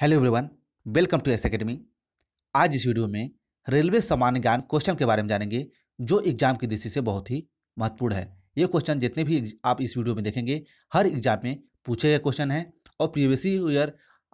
hello everyone welcome to S academy आज इस video में रेलवे सामान्य ज्ञान क्वेश्चन के बारे में जानेंगे जो एग्जाम की दृष्टि से बहुत ही महत्वपूर्ण है ये क्वेश्चन जितने भी आप इस वीडियो में देखेंगे हर एग्जाम में पूछे गए क्वेश्चन है और previous year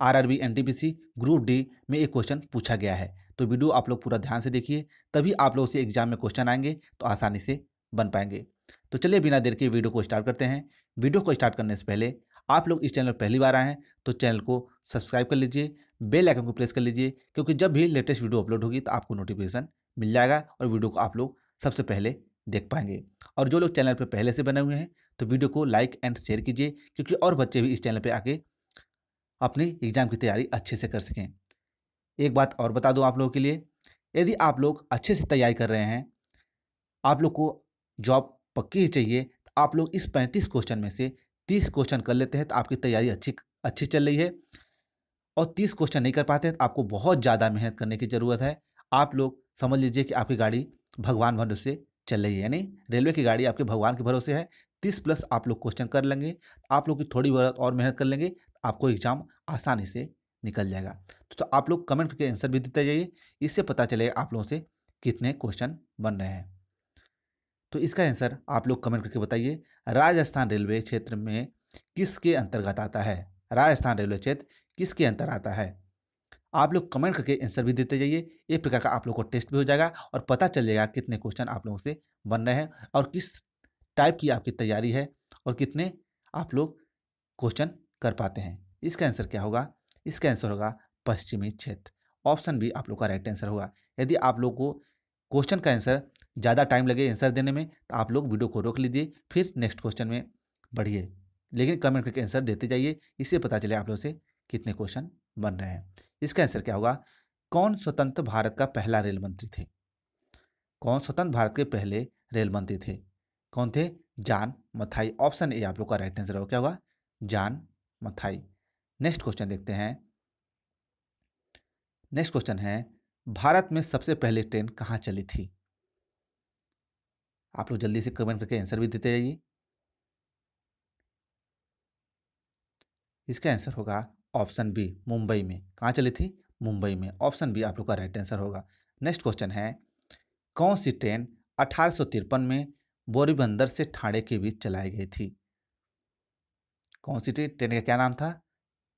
R R B N T P C group D में एक क्वेश्चन पूछा गया है तो वीडियो आप लोग पूरा ध्यान से देखिए तभी आप लोग से एग्जाम में क्वेश्चन आएंगे तो आसानी से बन पाएंगे तो चलिए बिना देर के वीडियो को स्टार्ट करते हैं वीडियो को स्टार्ट करने से पहले आप लोग इस चैनल पर पहली बार आए हैं तो चैनल को सब्सक्राइब कर लीजिए बेल आइकन को प्रेस कर लीजिए क्योंकि जब भी लेटेस्ट वीडियो अपलोड होगी तो आपको नोटिफिकेशन मिल जाएगा और वीडियो को आप लोग सबसे पहले देख पाएंगे और जो लोग चैनल पर पहले से बने हुए हैं तो वीडियो को लाइक एंड शेयर कीजिए क्योंकि और बच्चे भी इस चैनल पर आके अपनी एग्ज़ाम की तैयारी अच्छे से कर सकें एक बात और बता दूँ आप लोगों के लिए यदि आप लोग अच्छे से तैयारी कर रहे हैं आप लोग को जॉब पक्की ही चाहिए तो आप लोग इस पैंतीस क्वेश्चन में से तीस क्वेश्चन कर लेते हैं तो आपकी तैयारी अच्छी अच्छी चल रही है और तीस क्वेश्चन नहीं कर पाते हैं तो आपको बहुत ज़्यादा मेहनत करने की ज़रूरत है आप लोग समझ लीजिए कि आपकी गाड़ी भगवान भरोसे चल रही है यानी रेलवे की गाड़ी आपके भगवान के भरोसे है तीस प्लस आप लोग क्वेश्चन कर लेंगे आप लोग की थोड़ी बहुत और मेहनत कर लेंगे आपको एग्ज़ाम आसानी से निकल जाएगा तो, तो आप लोग कमेंट करके आंसर भी देते जाइए इससे पता चलेगा आप लोगों से कितने क्वेश्चन बन रहे हैं तो इसका आंसर आप लोग कमेंट करके बताइए राजस्थान रेलवे क्षेत्र में किसके अंतर्गत आता है राजस्थान रेलवे क्षेत्र किसके अंतर आता है आप लोग कमेंट करके आंसर भी देते जाइए एक प्रकार का आप लोग को टेस्ट भी हो जाएगा और पता चल जाएगा कितने क्वेश्चन आप लोगों से बन रहे हैं और किस टाइप की आपकी तैयारी है और कितने आप लोग क्वेश्चन कर पाते हैं इसका आंसर क्या होगा इसका आंसर होगा पश्चिमी क्षेत्र ऑप्शन भी आप लोग का राइट आंसर होगा यदि आप लोग को क्वेश्चन का आंसर ज़्यादा टाइम लगे आंसर देने में तो आप लोग वीडियो को रोक लीजिए फिर नेक्स्ट क्वेश्चन में बढ़िए लेकिन कमेंट करके आंसर देते जाइए इससे पता चले आप लोग से कितने क्वेश्चन बन रहे हैं इसका आंसर क्या होगा कौन स्वतंत्र भारत का पहला रेल मंत्री थे कौन स्वतंत्र भारत के पहले रेल मंत्री थे कौन थे जान मथाई ऑप्शन ए आप लोग का राइट आंसर होगा क्या होगा जान मथाई नेक्स्ट क्वेश्चन देखते हैं नेक्स्ट क्वेश्चन है भारत में सबसे पहले ट्रेन कहाँ चली थी आप लोग जल्दी से कमेंट करके आंसर भी देते जाइए इसका आंसर होगा ऑप्शन बी मुंबई में कहाँ चली थी मुंबई में ऑप्शन बी आप लोग का राइट आंसर होगा नेक्स्ट क्वेश्चन है कौन सी ट्रेन अठारह में बोरीबंदर से ठाणे के बीच चलाई गई थी कौन सी ट्रेन ट्रेन का क्या नाम था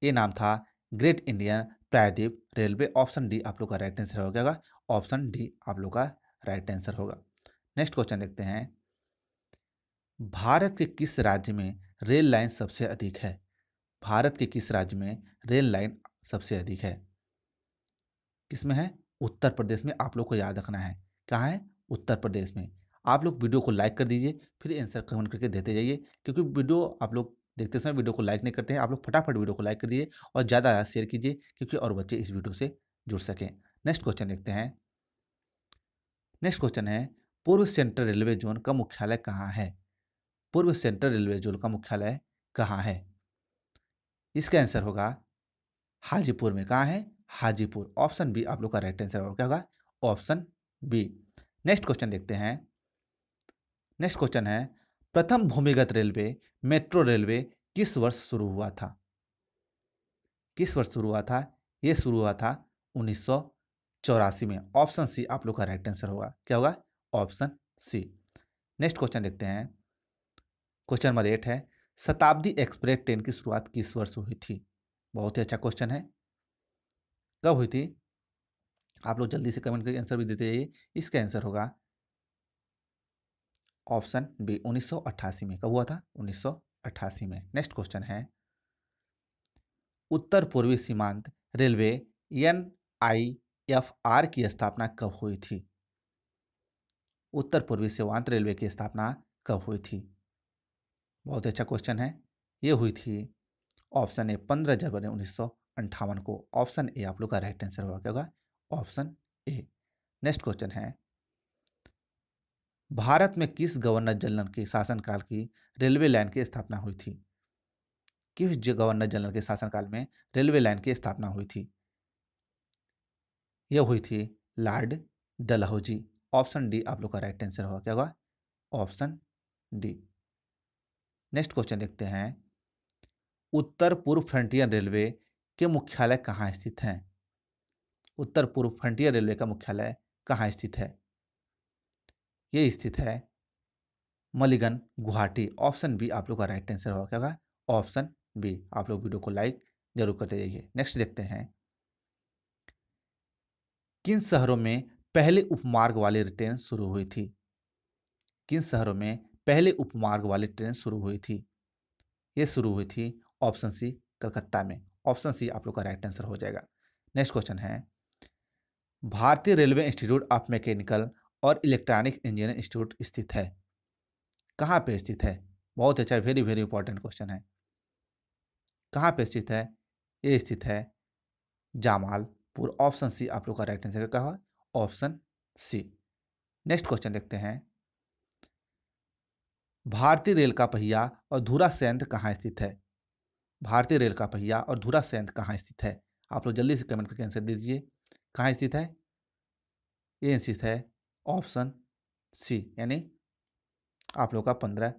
ये नाम था ग्रेट इंडियन प्रायद्वीप रेलवे ऑप्शन डी आप लोग का राइट आंसर हो गया ऑप्शन डी आप लोग का राइट आंसर होगा नेक्स्ट क्वेश्चन देखते हैं भारत के किस राज्य में रेल लाइन सबसे अधिक है भारत के किस राज्य में रेल लाइन सबसे अधिक है किसमें है उत्तर प्रदेश में आप लोग को याद रखना है कहाँ है उत्तर प्रदेश में आप लोग वीडियो को लाइक कर दीजिए फिर आंसर कमेंट करके देते जाइए क्योंकि वीडियो आप लोग देखते समय वीडियो को लाइक नहीं करते हैं आप लोग फटाफट वीडियो को लाइक कर दीजिए और ज़्यादा ज़्यादा शेयर कीजिए क्योंकि और बच्चे इस वीडियो से जुड़ सकें नेक्स्ट क्वेश्चन देखते हैं नेक्स्ट क्वेश्चन है पूर्व सेंट्रल रेलवे जोन का मुख्यालय कहाँ है पूर्व सेंट्रल रेलवे जोन का मुख्यालय कहाँ है इसका आंसर होगा हाजीपुर में कहाँ है हाजीपुर ऑप्शन बी आप लोग का राइट आंसर होगा क्या होगा ऑप्शन बी नेक्स्ट क्वेश्चन देखते हैं नेक्स्ट क्वेश्चन है प्रथम भूमिगत रेलवे मेट्रो रेलवे किस वर्ष शुरू हुआ था किस वर्ष शुरू हुआ था यह शुरू हुआ था उन्नीस में ऑप्शन सी आप लोग का राइट आंसर होगा क्या होगा ऑप्शन सी नेक्स्ट क्वेश्चन देखते हैं क्वेश्चन नंबर एट है शताब्दी एक्सप्रेस ट्रेन की शुरुआत किस वर्ष हुई थी बहुत ही अच्छा क्वेश्चन है कब हुई थी आप लोग जल्दी से कमेंट करके आंसर भी देते जाइए इसका आंसर होगा ऑप्शन बी 1988 में कब हुआ था 1988 में नेक्स्ट क्वेश्चन है उत्तर पूर्वी सीमांत railway N I F R की स्थापना कब हुई थी उत्तर पूर्वी सेवांत रेलवे की स्थापना कब हुई थी बहुत अच्छा क्वेश्चन है ये हुई थी ऑप्शन ए पंद्रह जनवरी उन्नीस को ऑप्शन ए आप लोग का राइट आंसर होगा ऑप्शन ए नेक्स्ट क्वेश्चन है भारत में किस गवर्नर जनरल के शासनकाल की रेलवे लाइन की स्थापना हुई थी किस गवर्नर जनरल के शासनकाल में रेलवे लाइन की स्थापना हुई थी यह हुई थी लॉर्ड डलहौजी ऑप्शन डी आप लोग का राइट आंसर होगा क्या होगा ऑप्शन डी नेक्स्ट क्वेश्चन देखते हैं उत्तर पूर्व फ्रंटियर रेलवे के मुख्यालय कहाँ स्थित हैं उत्तर पूर्व फ्रंटियर रेलवे का मुख्यालय कहाँ स्थित है ये स्थित है मलिगन गुवाहाटी ऑप्शन बी आप लोग का राइट आंसर होगा क्या होगा ऑप्शन बी आप लोग वीडियो को लाइक जरूर करते जाइए नेक्स्ट देखते हैं किन शहरों में पहले उपमार्ग वाली ट्रेन शुरू हुई थी किन शहरों में पहले उपमार्ग वाली ट्रेन शुरू हुई थी ये शुरू हुई थी ऑप्शन सी कलकत्ता में ऑप्शन सी आप लोग का राइट आंसर हो जाएगा नेक्स्ट क्वेश्चन है भारतीय रेलवे इंस्टीट्यूट ऑफ मैकेनिकल और इलेक्ट्रॉनिक इंजीनियरिंग इंस्टीट्यूट स्थित है कहाँ पे स्थित है बहुत अच्छा वेरी वेरी इंपॉर्टेंट क्वेश्चन है कहाँ पे स्थित है ये स्थित है जामालपुर ऑप्शन सी आप लोग का राइट आंसर क्या है ऑप्शन सी नेक्स्ट क्वेश्चन देखते हैं भारतीय रेल का पहिया और धूरा संयंत्र कहाँ स्थित है भारतीय रेल का पहिया और धूरा संयंत्र कहाँ स्थित है आप लोग जल्दी से कमेंट करके आंसर दीजिए कहाँ स्थित है ये स्थित है ऑप्शन सी यानी आप लोग का पंद्रह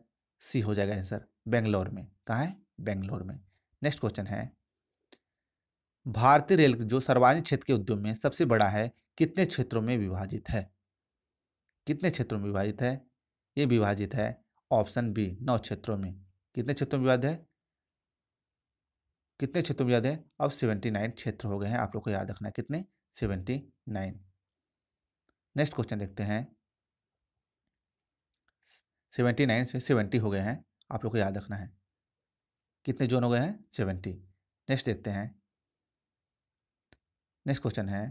सी हो जाएगा आंसर बेंगलोर में कहाँ है बेंगलोर में नेक्स्ट क्वेश्चन है भारतीय रेल जो सर्वाधिक क्षेत्र के उद्योग में सबसे बड़ा है कितने क्षेत्रों में विभाजित है कितने क्षेत्रों में विभाजित है ये विभाजित है ऑप्शन बी नौ क्षेत्रों में कितने क्षेत्रों में विभाजित है कितने क्षेत्रों में याद है अब सेवेंटी नाइन क्षेत्र हो गए हैं आप लोग को याद रखना कितने सेवेंटी नाइन नेक्स्ट क्वेश्चन देखते हैं सेवेंटी नाइन से सेवेंटी हो गए हैं आप लोग को याद रखना है कितने जोन हो गए हैं सेवेंटी नेक्स्ट देखते हैं नेक्स्ट क्वेश्चन है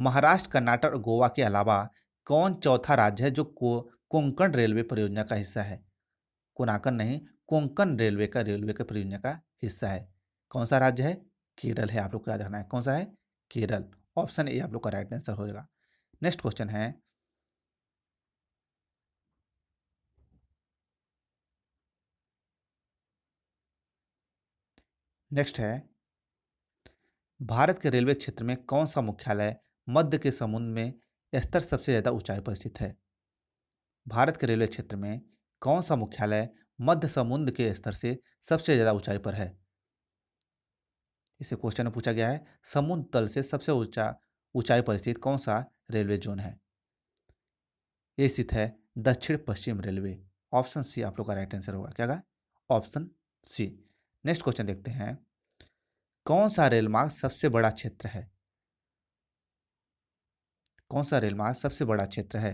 महाराष्ट्र कर्नाटक और गोवा के अलावा कौन चौथा राज्य है जो को कोंकण रेलवे परियोजना का हिस्सा है कोनाकन नहीं कोंकण रेलवे का रेलवे का परियोजना का हिस्सा है कौन सा राज्य है केरल है आप लोग को याद रखना है कौन सा है केरल ऑप्शन ए आप लोग का राइट आंसर हो जाएगा नेक्स्ट क्वेश्चन है नेक्स्ट है भारत के रेलवे क्षेत्र में कौन सा मुख्यालय मध्य के समुद्र में स्तर सबसे ज़्यादा ऊंचाई पर स्थित है भारत के रेलवे क्षेत्र में कौन सा मुख्यालय मध्य समुद्र के स्तर से सबसे ज़्यादा ऊंचाई पर है इसे क्वेश्चन में पूछा गया है समुद्र तल से सबसे ऊंचा ऊंचाई पर स्थित कौन सा रेलवे जोन है ये स्थित है दक्षिण पश्चिम रेलवे ऑप्शन सी आप लोग का राइट आंसर होगा क्या ऑप्शन सी नेक्स्ट क्वेश्चन देखते हैं कौन सा रेलमार्ग सबसे बड़ा क्षेत्र है कौन सा रेल मार्ग सबसे बड़ा क्षेत्र है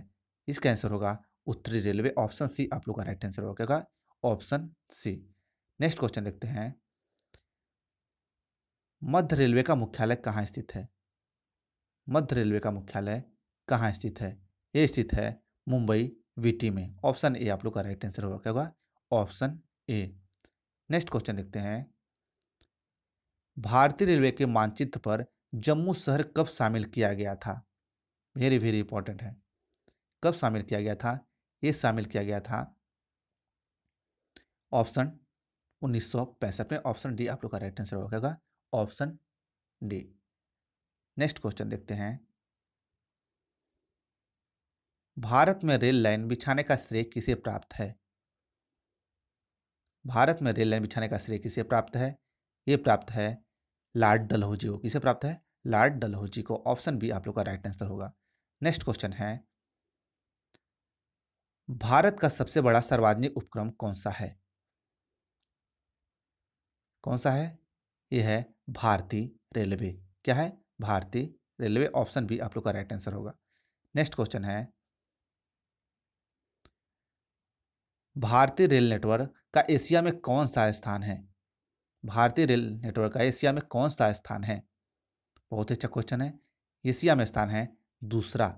इसका आंसर होगा उत्तरी रेलवे ऑप्शन सी आप लोग का राइट आंसर होगा ऑप्शन सी नेक्स्ट क्वेश्चन देखते हैं मध्य रेलवे का मुख्यालय कहाँ स्थित है मध्य रेलवे का मुख्यालय कहाँ स्थित है ये स्थित है मुंबई वीटी में ऑप्शन ए आप लोग का राइट आंसर होगा ऑप्शन ए नेक्स्ट क्वेश्चन देखते हैं भारतीय रेलवे के मानचित्र पर जम्मू शहर कब शामिल किया गया था वेरी वेरी इंपॉर्टेंट है कब शामिल किया गया था ये शामिल किया गया था ऑप्शन उन्नीस में ऑप्शन डी आप लोग का राइट आंसर हो ऑप्शन डी नेक्स्ट क्वेश्चन देखते हैं भारत में रेल लाइन बिछाने का श्रेय किसे प्राप्त है भारत में रेल लाइन बिछाने का श्रेय किसे प्राप्त है ये प्राप्त है लार्ड डलहौजी को किसे प्राप्त है लार्ड डलहोजी को ऑप्शन बी आप लोग का राइट आंसर होगा नेक्स्ट क्वेश्चन है भारत का सबसे बड़ा सार्वजनिक उपक्रम कौन सा है कौन सा है यह है भारतीय रेलवे क्या है भारतीय रेलवे ऑप्शन भी आप लोग का राइट आंसर होगा नेक्स्ट क्वेश्चन है भारतीय रेल नेटवर्क का एशिया में कौन सा स्थान है भारतीय रेल नेटवर्क का एशिया में कौन सा स्थान है बहुत ही अच्छा क्वेश्चन है एशिया में स्थान है दूसरा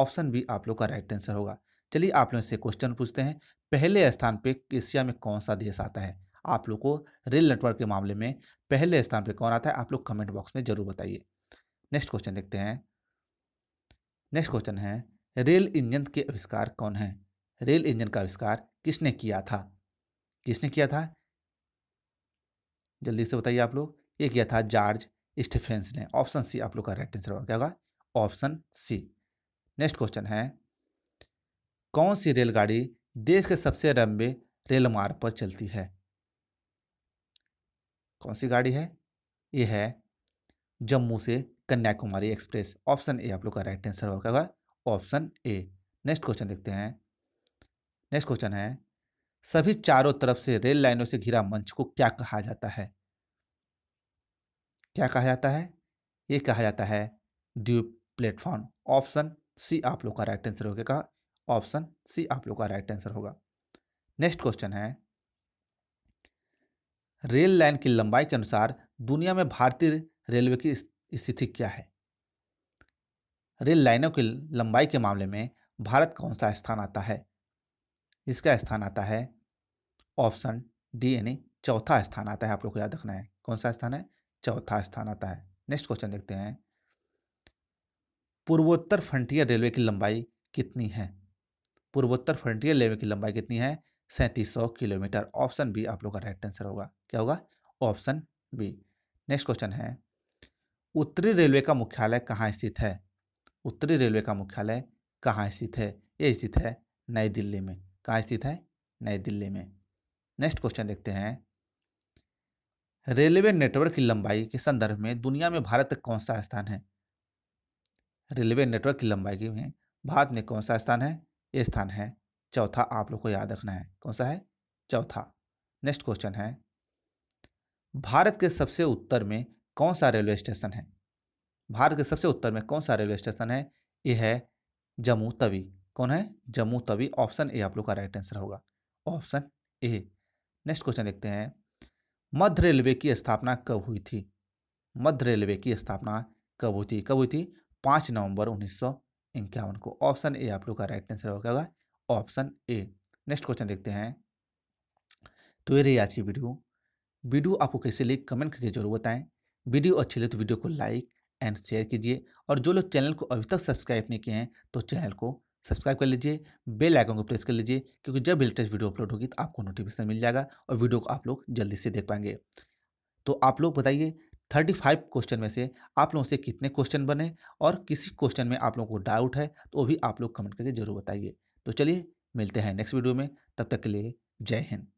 ऑप्शन भी आप लोग का राइट आंसर होगा चलिए आप लोग इससे क्वेश्चन पूछते हैं पहले स्थान पे एशिया में कौन सा देश आता है आप लोग को रेल नेटवर्क के मामले में पहले स्थान पे कौन आता है आप लोग कमेंट बॉक्स में जरूर बताइए नेक्स्ट क्वेश्चन देखते हैं नेक्स्ट क्वेश्चन है रेल इंजन के आविष्कार कौन है रेल इंजन का आविष्कार किसने किया था किसने किया था जल्दी से बताइए आप लोग ये किया था जॉर्ज स्टेफेंस ने ऑप्शन सी आप लोग का राइट आंसर होगा क्या होगा ऑप्शन सी नेक्स्ट क्वेश्चन है कौन सी रेलगाड़ी देश के सबसे लंबे रेल मार्ग पर चलती है कौन सी गाड़ी है ये है जम्मू से कन्याकुमारी एक्सप्रेस ऑप्शन ए आप लोग का राइट आंसर होगा क्या होगा ऑप्शन ए नेक्स्ट क्वेश्चन देखते हैं नेक्स्ट क्वेश्चन है सभी चारों तरफ से रेल लाइनों से घिरा मंच को क्या कहा जाता है क्या कहा जाता है ये कहा जाता है द्वीप प्लेटफॉर्म ऑप्शन सी आप लोग का राइट आंसर होगा ऑप्शन सी आप लोग का राइट आंसर होगा नेक्स्ट क्वेश्चन है रेल लाइन की लंबाई के अनुसार दुनिया में भारतीय रेलवे की स्थिति क्या है रेल लाइनों की लंबाई के मामले में भारत कौन सा स्थान आता है इसका स्थान आता है ऑप्शन डी यानी चौथा स्थान आता है आप लोग को याद रखना है कौन सा स्थान है चौथा स्थान आता है नेक्स्ट क्वेश्चन देखते हैं पूर्वोत्तर फ्रंटियर रेलवे की लंबाई कितनी है पूर्वोत्तर फ्रंटियर रेलवे की लंबाई कितनी है सैंतीस सौ किलोमीटर ऑप्शन बी आप लोग का राइट आंसर होगा क्या होगा ऑप्शन बी नेक्स्ट क्वेश्चन है उत्तरी रेलवे का मुख्यालय कहाँ स्थित है उत्तरी रेलवे का मुख्यालय कहाँ स्थित है ये स्थित है नई दिल्ली में कहाँ स्थित है नई दिल्ली में नेक्स्ट क्वेश्चन देखते हैं रेलवे नेटवर्क की लंबाई के संदर्भ में दुनिया में भारत कौन सा स्थान है रेलवे नेटवर्क की लंबाई के में भारत में कौन सा स्थान है ये स्थान है चौथा आप लोग को याद रखना है कौन सा है चौथा नेक्स्ट क्वेश्चन है भारत के सबसे उत्तर में कौन सा रेलवे स्टेशन है भारत के सबसे उत्तर में कौन सा रेलवे स्टेशन है ये है जम्मू तवी कौन है जम्मू तवी ऑप्शन ए आप लोग का राइट आंसर होगा ऑप्शन ए नेक्स्ट क्वेश्चन देखते हैं मध्य रेलवे की स्थापना कब हुई थी मध्य रेलवे की स्थापना कब हुई थी कब हुई थी पाँच नवंबर उन्नीस को ऑप्शन ए आप लोग का राइट आंसर होगा ऑप्शन ए नेक्स्ट क्वेश्चन देखते हैं तो ये रही आज की वीडियो वीडियो आपको कैसे लगी कमेंट करके जरूर बताएं वीडियो अच्छी लगे तो वीडियो को लाइक एंड शेयर कीजिए और जो लोग चैनल को अभी तक सब्सक्राइब नहीं किए हैं तो चैनल को सब्सक्राइब कर लीजिए बेल आइकन को प्रेस कर लीजिए क्योंकि जब भी लेटेस्ट वीडियो अपलोड होगी तो आपको नोटिफिकेशन मिल जाएगा और वीडियो को आप लोग जल्दी से देख पाएंगे तो आप लोग बताइए थर्टी फाइव क्वेश्चन में से आप लोगों से कितने क्वेश्चन बने और किसी क्वेश्चन में आप लोगों को डाउट है तो वो भी आप लोग कमेंट करके जरूर बताइए तो चलिए मिलते हैं नेक्स्ट वीडियो में तब तक के लिए जय हिंद